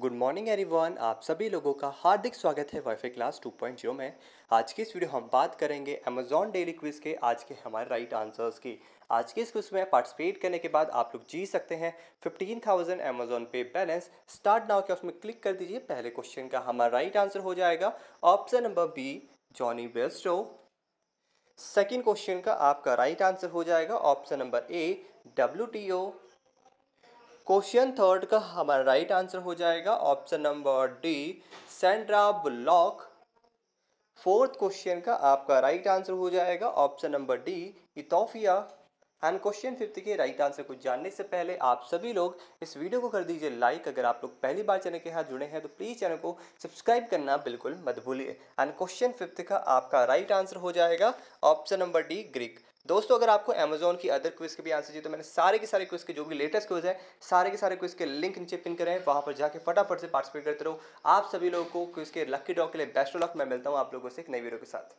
good morning everyone आप सभी लोगों का हार्दिक स्वागत है वाईफाई क्लास 2.0 में आज की इस वीडियो हम बात करेंगे अमेजॉन डेली क्विज के आज के हमारे राइट आंसर्स की आज के इस क्विज में पार्टिसिपेट करने के बाद आप लोग जीत सकते हैं 15,000 thousand Amazon pay balance start now के उसमें क्लिक कर दीजिए पहले क्वेश्चन का हमारा राइट आंसर हो जाएगा option number B Jonny Bairstow second question का आपका राइट आंसर हो जाएगा option number A W question third का हमारा राइट आंसर हो जाएगा option number D Sandra Bullock fourth question का आपका राइट आंसर हो जाएगा option number D Ethiopia and question fifth के राइट आंसर को जानने से पहले आप सभी लोग इस वीडियो को कर दीजिए लाइक अगर आप लोग पहली बार चैनल के साथ जुड़े हैं तो प्लीज़ चैनल को सब्सक्राइब करना बिल्कुल मत भूलिए एंड क्वेश्चन फिफ्थ का आपका राइट आंसर हो जाएगा ऑप्शन नंबर डी ग्रीक दोस्तों अगर आपको अमेजोन की अदर क्विज के भी आंसर चाहिए तो मैंने सारे के सारे क्विज के जो भी लेटेस्ट क्विज है सारे के सारे क्विज के लिंक नीचे पिन करें वहां पर जाकर फटाफट से पार्टिसिपेट करते रहो आप सभी लोगों को क्विज के लक्की डॉग के लिए बेस्ट ऑफ लक मैं मिलता हूँ आप लोगों से एक नई वीडियो के साथ